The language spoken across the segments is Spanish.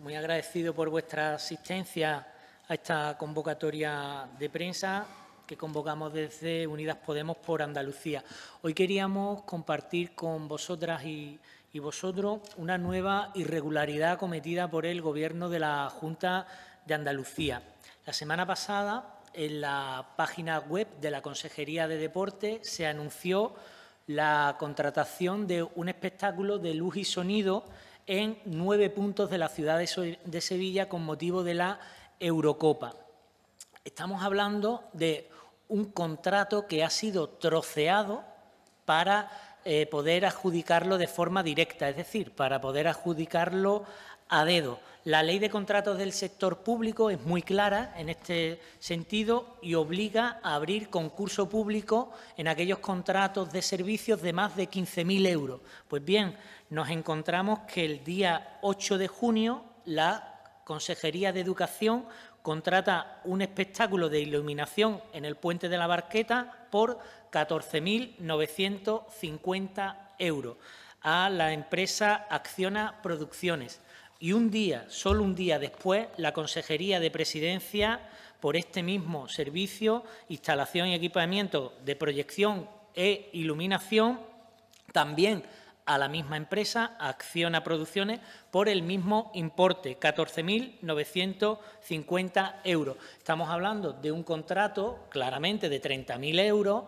muy agradecido por vuestra asistencia a esta convocatoria de prensa que convocamos desde Unidas Podemos por Andalucía. Hoy queríamos compartir con vosotras y, vosotros una nueva irregularidad cometida por el Gobierno de la Junta de Andalucía. La semana pasada, en la página web de la Consejería de Deporte, se anunció la contratación de un espectáculo de luz y sonido en nueve puntos de la ciudad de Sevilla con motivo de la Eurocopa. Estamos hablando de un contrato que ha sido troceado para eh, poder adjudicarlo de forma directa, es decir, para poder adjudicarlo a dedo. La ley de contratos del sector público es muy clara en este sentido y obliga a abrir concurso público en aquellos contratos de servicios de más de 15.000 euros. Pues bien, nos encontramos que el día 8 de junio la Consejería de Educación contrata un espectáculo de iluminación en el puente de la Barqueta por 14.950 euros a la empresa Acciona Producciones. Y un día, solo un día después, la Consejería de Presidencia, por este mismo servicio, instalación y equipamiento de proyección e iluminación, también a la misma empresa, Acciona Producciones, por el mismo importe, 14.950 euros. Estamos hablando de un contrato, claramente, de 30.000 euros,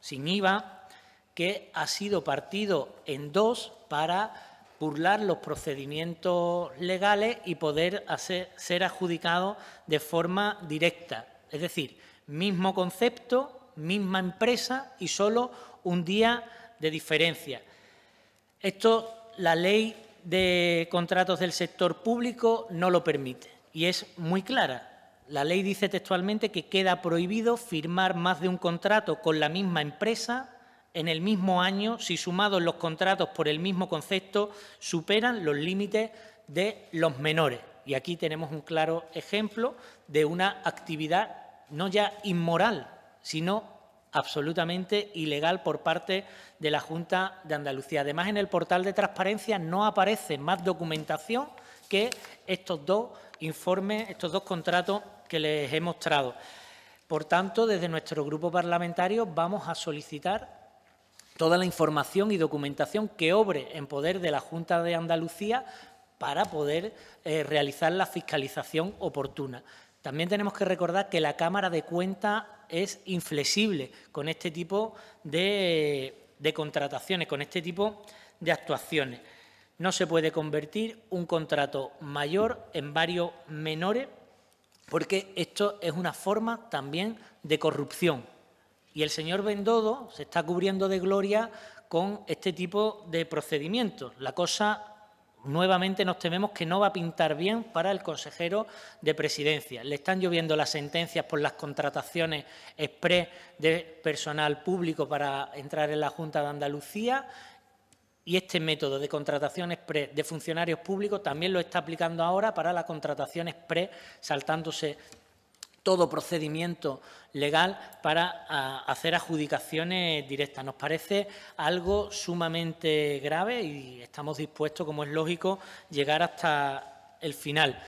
sin IVA, que ha sido partido en dos para burlar los procedimientos legales y poder ser adjudicado de forma directa. Es decir, mismo concepto, misma empresa y solo un día de diferencia. Esto la ley de contratos del sector público no lo permite y es muy clara. La ley dice textualmente que queda prohibido firmar más de un contrato con la misma empresa en el mismo año si sumados los contratos por el mismo concepto superan los límites de los menores. Y aquí tenemos un claro ejemplo de una actividad no ya inmoral, sino absolutamente ilegal por parte de la Junta de Andalucía. Además, en el portal de transparencia no aparece más documentación que estos dos informes, estos dos contratos que les he mostrado. Por tanto, desde nuestro grupo parlamentario vamos a solicitar toda la información y documentación que obre en poder de la Junta de Andalucía para poder eh, realizar la fiscalización oportuna. También tenemos que recordar que la Cámara de Cuentas es inflexible con este tipo de, contrataciones, con este tipo de actuaciones. No se puede convertir un contrato mayor en varios menores, porque esto es una forma también de corrupción. Y el señor Bendodo se está cubriendo de gloria con este tipo de procedimientos. La cosa nuevamente nos tememos que no va a pintar bien para el consejero de presidencia. Le están lloviendo las sentencias por las contrataciones exprés de personal público para entrar en la Junta de Andalucía y este método de contratación exprés de funcionarios públicos también lo está aplicando ahora para la contrataciones exprés saltándose todo procedimiento legal para ah, hacer adjudicaciones directas. Nos parece algo sumamente grave y estamos dispuestos, como es lógico, llegar hasta el final.